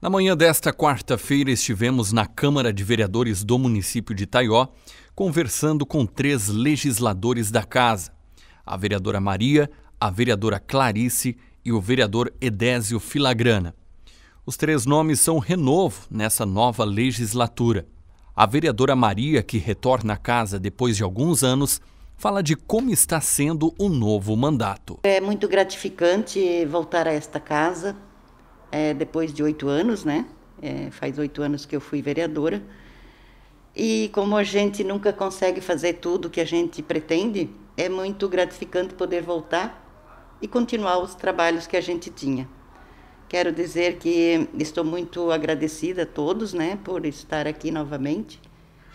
Na manhã desta quarta-feira estivemos na Câmara de Vereadores do município de Itaió, conversando com três legisladores da casa: a vereadora Maria, a vereadora Clarice e o vereador Edésio Filagrana. Os três nomes são renovo nessa nova legislatura. A vereadora Maria, que retorna à casa depois de alguns anos, fala de como está sendo o novo mandato. É muito gratificante voltar a esta casa é, depois de oito anos, né? É, faz oito anos que eu fui vereadora. E como a gente nunca consegue fazer tudo que a gente pretende, é muito gratificante poder voltar e continuar os trabalhos que a gente tinha. Quero dizer que estou muito agradecida a todos, né, por estar aqui novamente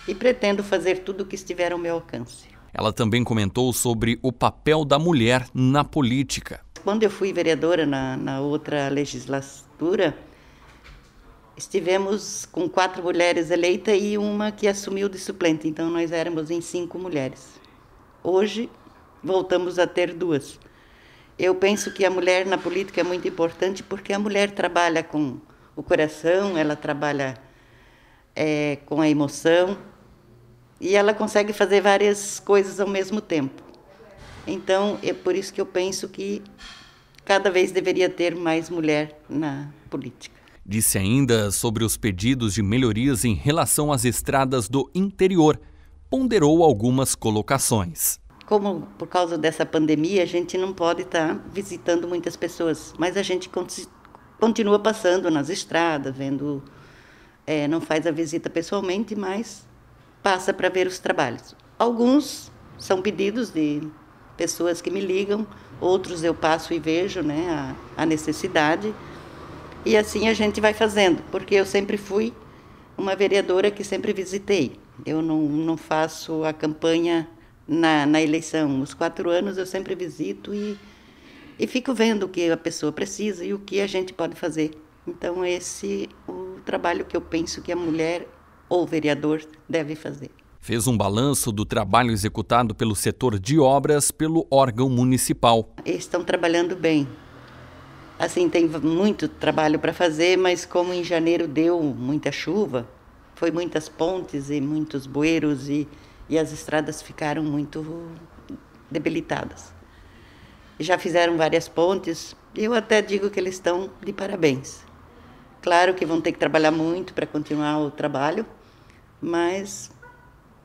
e pretendo fazer tudo o que estiver ao meu alcance. Ela também comentou sobre o papel da mulher na política quando eu fui vereadora na, na outra legislatura, estivemos com quatro mulheres eleitas e uma que assumiu de suplente. Então, nós éramos em cinco mulheres. Hoje, voltamos a ter duas. Eu penso que a mulher na política é muito importante porque a mulher trabalha com o coração, ela trabalha é, com a emoção e ela consegue fazer várias coisas ao mesmo tempo. Então, é por isso que eu penso que cada vez deveria ter mais mulher na política. Disse ainda sobre os pedidos de melhorias em relação às estradas do interior. Ponderou algumas colocações. Como por causa dessa pandemia, a gente não pode estar tá visitando muitas pessoas, mas a gente continua passando nas estradas, vendo. É, não faz a visita pessoalmente, mas passa para ver os trabalhos. Alguns são pedidos de pessoas que me ligam, outros eu passo e vejo né, a, a necessidade. E assim a gente vai fazendo, porque eu sempre fui uma vereadora que sempre visitei. Eu não, não faço a campanha na, na eleição. Os quatro anos eu sempre visito e, e fico vendo o que a pessoa precisa e o que a gente pode fazer. Então, esse o trabalho que eu penso que a mulher ou vereador deve fazer fez um balanço do trabalho executado pelo setor de obras pelo órgão municipal. Eles estão trabalhando bem. Assim, tem muito trabalho para fazer, mas como em janeiro deu muita chuva, foi muitas pontes e muitos bueiros e, e as estradas ficaram muito debilitadas. Já fizeram várias pontes, eu até digo que eles estão de parabéns. Claro que vão ter que trabalhar muito para continuar o trabalho, mas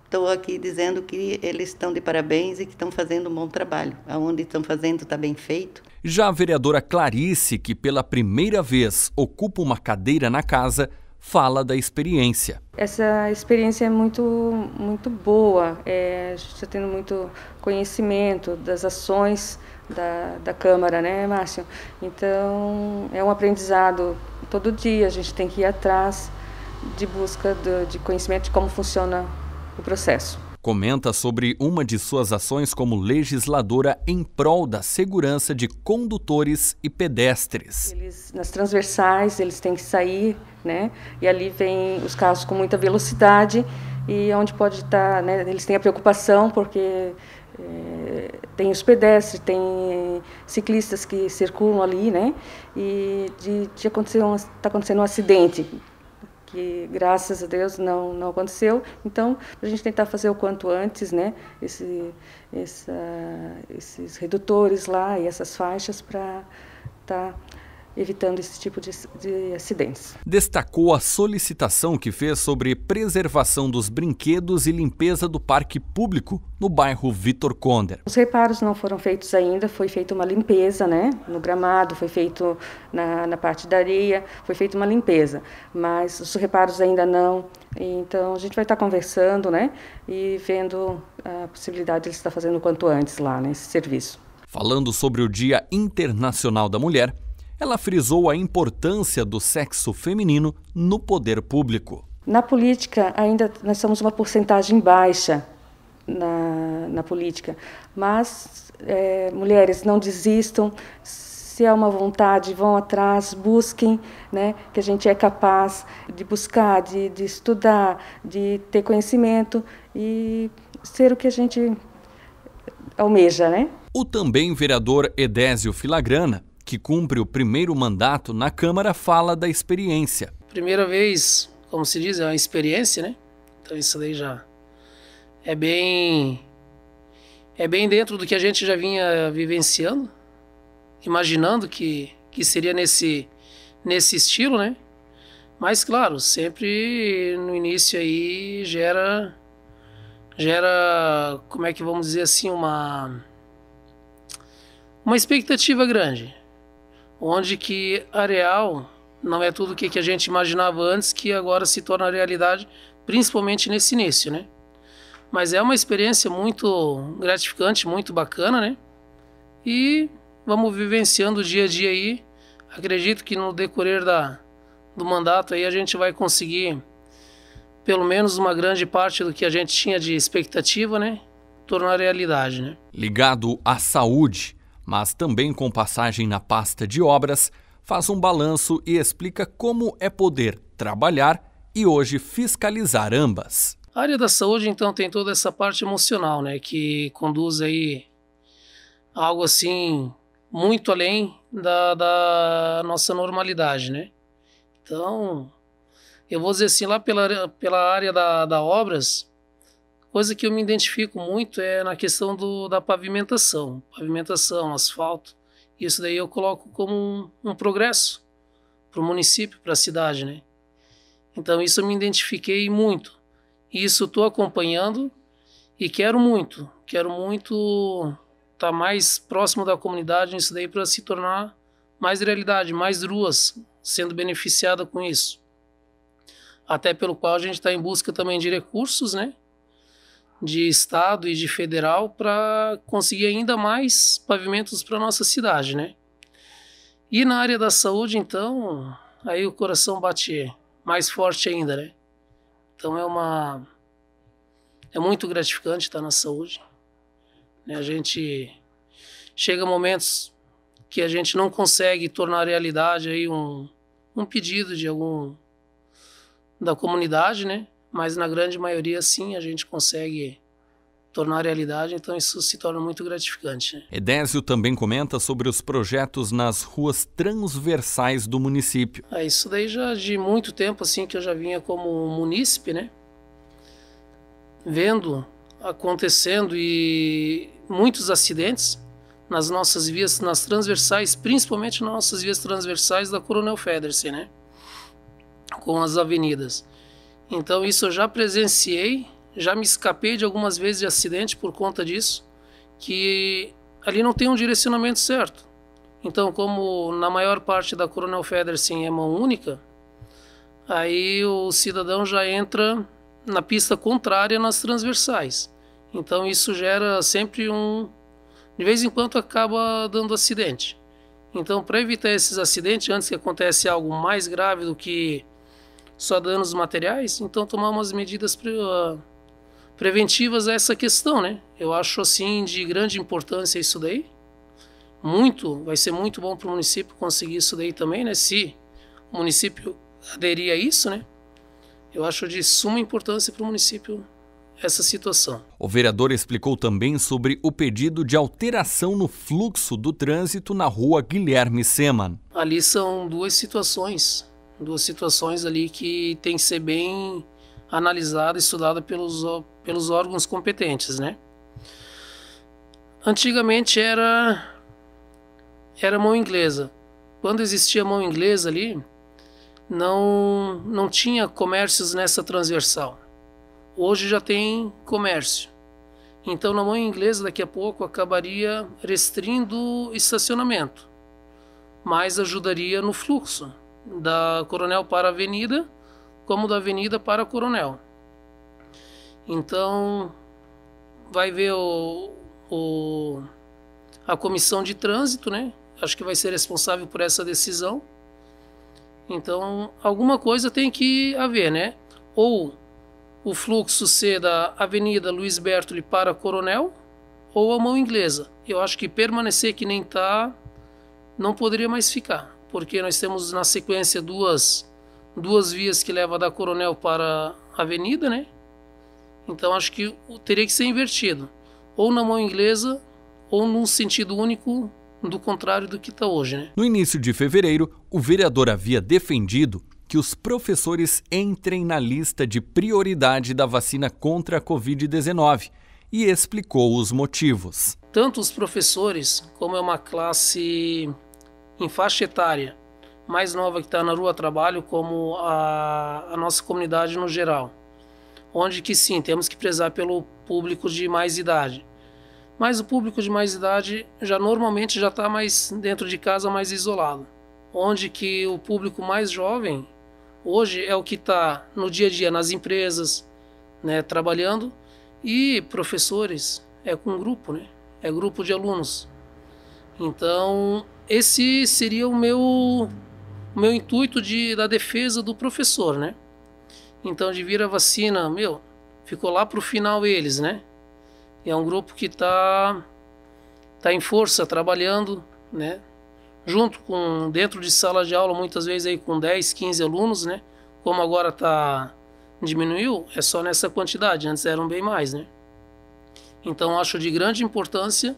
estou aqui dizendo que eles estão de parabéns e que estão fazendo um bom trabalho. Aonde estão fazendo está bem feito. Já a vereadora Clarice, que pela primeira vez ocupa uma cadeira na casa, fala da experiência. Essa experiência é muito, muito boa. É, a gente está tendo muito conhecimento das ações da, da Câmara, né, Márcio? Então, é um aprendizado. Todo dia a gente tem que ir atrás de busca do, de conhecimento de como funciona o processo. Comenta sobre uma de suas ações como legisladora em prol da segurança de condutores e pedestres. Eles, nas transversais, eles têm que sair, né? E ali vem os carros com muita velocidade e onde pode estar, tá, né? Eles têm a preocupação porque é, tem os pedestres, tem ciclistas que circulam ali, né? E de, de acontecer um, tá acontecendo um acidente que graças a Deus não não aconteceu. Então, a gente tentar fazer o quanto antes, né, esse, essa, esses redutores lá e essas faixas para estar tá evitando esse tipo de, de acidentes. Destacou a solicitação que fez sobre preservação dos brinquedos e limpeza do parque público no bairro Vitor Conder. Os reparos não foram feitos ainda, foi feita uma limpeza né, no gramado, foi feito na, na parte da areia, foi feita uma limpeza, mas os reparos ainda não. Então a gente vai estar conversando né, e vendo a possibilidade de estar fazendo o quanto antes lá nesse serviço. Falando sobre o Dia Internacional da Mulher, ela frisou a importância do sexo feminino no poder público. Na política, ainda nós somos uma porcentagem baixa na, na política, mas é, mulheres não desistam, se há uma vontade, vão atrás, busquem, né, que a gente é capaz de buscar, de, de estudar, de ter conhecimento e ser o que a gente almeja, né? O também vereador Edésio Filagrana que cumpre o primeiro mandato na Câmara, fala da experiência. Primeira vez, como se diz, é uma experiência, né? Então isso daí já é bem é bem dentro do que a gente já vinha vivenciando, imaginando que que seria nesse nesse estilo, né? Mas claro, sempre no início aí gera gera como é que vamos dizer assim uma uma expectativa grande onde que Areal não é tudo o que, a gente imaginava antes que agora se torna realidade, principalmente nesse início, né? Mas é uma experiência muito gratificante, muito bacana, né? E vamos vivenciando o dia a dia aí. Acredito que no decorrer da, do mandato aí a gente vai conseguir pelo menos uma grande parte do que a gente tinha de expectativa, né? Tornar realidade, né? Ligado à saúde, mas também com passagem na pasta de obras, faz um balanço e explica como é poder trabalhar e hoje fiscalizar ambas. A área da saúde, então, tem toda essa parte emocional, né, que conduz aí algo assim muito além da, da nossa normalidade, né? Então, eu vou dizer assim, lá pela, pela área da, da obras, Coisa que eu me identifico muito é na questão do, da pavimentação, pavimentação, asfalto. Isso daí eu coloco como um, um progresso para o município, para a cidade, né? Então isso eu me identifiquei muito. Isso estou acompanhando e quero muito, quero muito estar tá mais próximo da comunidade nisso daí para se tornar mais realidade, mais ruas sendo beneficiada com isso. Até pelo qual a gente está em busca também de recursos, né? de estado e de federal para conseguir ainda mais pavimentos para nossa cidade, né? E na área da saúde, então, aí o coração bate mais forte ainda, né? Então é uma é muito gratificante estar na saúde. Né? A gente chega momentos que a gente não consegue tornar realidade aí um, um pedido de algum da comunidade, né? mas na grande maioria sim a gente consegue tornar realidade, então isso se torna muito gratificante. Edésio também comenta sobre os projetos nas ruas transversais do município. É, isso daí já de muito tempo assim que eu já vinha como munícipe, né? Vendo acontecendo e muitos acidentes nas nossas vias, nas transversais, principalmente nas nossas vias transversais da Coronel Federsen, né? Com as avenidas. Então isso eu já presenciei, já me escapei de algumas vezes de acidente por conta disso, que ali não tem um direcionamento certo. Então, como na maior parte da Coronel Federsen é mão única, aí o cidadão já entra na pista contrária nas transversais. Então isso gera sempre um de vez em quando acaba dando acidente. Então, para evitar esses acidentes antes que aconteça algo mais grave do que só danos materiais, então tomar umas medidas pre ah, preventivas a essa questão, né? Eu acho assim de grande importância isso daí. Muito, vai ser muito bom para o município conseguir isso daí também, né? Se o município aderir a isso, né? Eu acho de suma importância para o município essa situação. O vereador explicou também sobre o pedido de alteração no fluxo do trânsito na rua Guilherme Seman. Ali são duas situações. Duas situações ali que tem que ser bem analisada, estudada pelos, pelos órgãos competentes, né? Antigamente era era mão inglesa. Quando existia mão inglesa ali, não não tinha comércios nessa transversal. Hoje já tem comércio. Então na mão inglesa daqui a pouco acabaria restringindo estacionamento, mas ajudaria no fluxo da Coronel para a Avenida, como da Avenida para Coronel. Então, vai ver o, o, a comissão de trânsito, né? Acho que vai ser responsável por essa decisão. Então, alguma coisa tem que haver, né? Ou o fluxo ser da Avenida Luiz Bertoli para Coronel, ou a mão inglesa. Eu acho que permanecer que nem está, não poderia mais ficar porque nós temos na sequência duas, duas vias que levam da Coronel para a Avenida, né? Então acho que teria que ser invertido, ou na mão inglesa ou num sentido único do contrário do que está hoje. Né? No início de fevereiro, o vereador havia defendido que os professores entrem na lista de prioridade da vacina contra a Covid-19 e explicou os motivos. Tanto os professores, como é uma classe em faixa etária mais nova que está na rua trabalho, como a, a nossa comunidade no geral, onde que sim, temos que prezar pelo público de mais idade. Mas o público de mais idade já normalmente já está mais dentro de casa, mais isolado, onde que o público mais jovem hoje é o que está no dia a dia nas empresas, né, trabalhando e professores é com grupo, né? É grupo de alunos, então, esse seria o meu, o meu intuito de, da defesa do professor, né? Então, de vir a vacina, meu, ficou lá para o final eles, né? É um grupo que está tá em força, trabalhando, né? Junto com, dentro de sala de aula, muitas vezes aí com 10, 15 alunos, né? Como agora tá diminuiu, é só nessa quantidade, antes eram bem mais, né? Então, acho de grande importância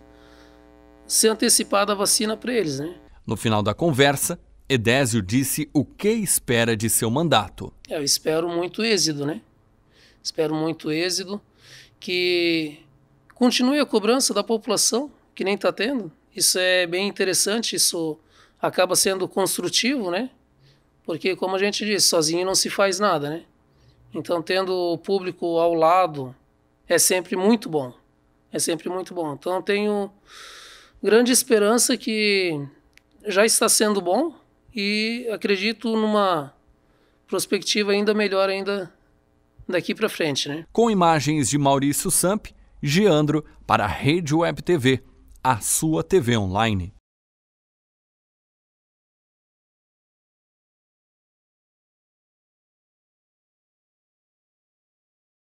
ser antecipada a vacina para eles. Né? No final da conversa, Edésio disse o que espera de seu mandato. É, eu espero muito êxito, né? Espero muito êxito, que continue a cobrança da população, que nem está tendo. Isso é bem interessante, isso acaba sendo construtivo, né? Porque, como a gente disse, sozinho não se faz nada, né? Então, tendo o público ao lado é sempre muito bom. É sempre muito bom. Então, tenho grande esperança que já está sendo bom e acredito numa perspectiva ainda melhor ainda daqui para frente, né? Com imagens de Maurício Samp, Giandro para a Rede Web TV, a sua TV online.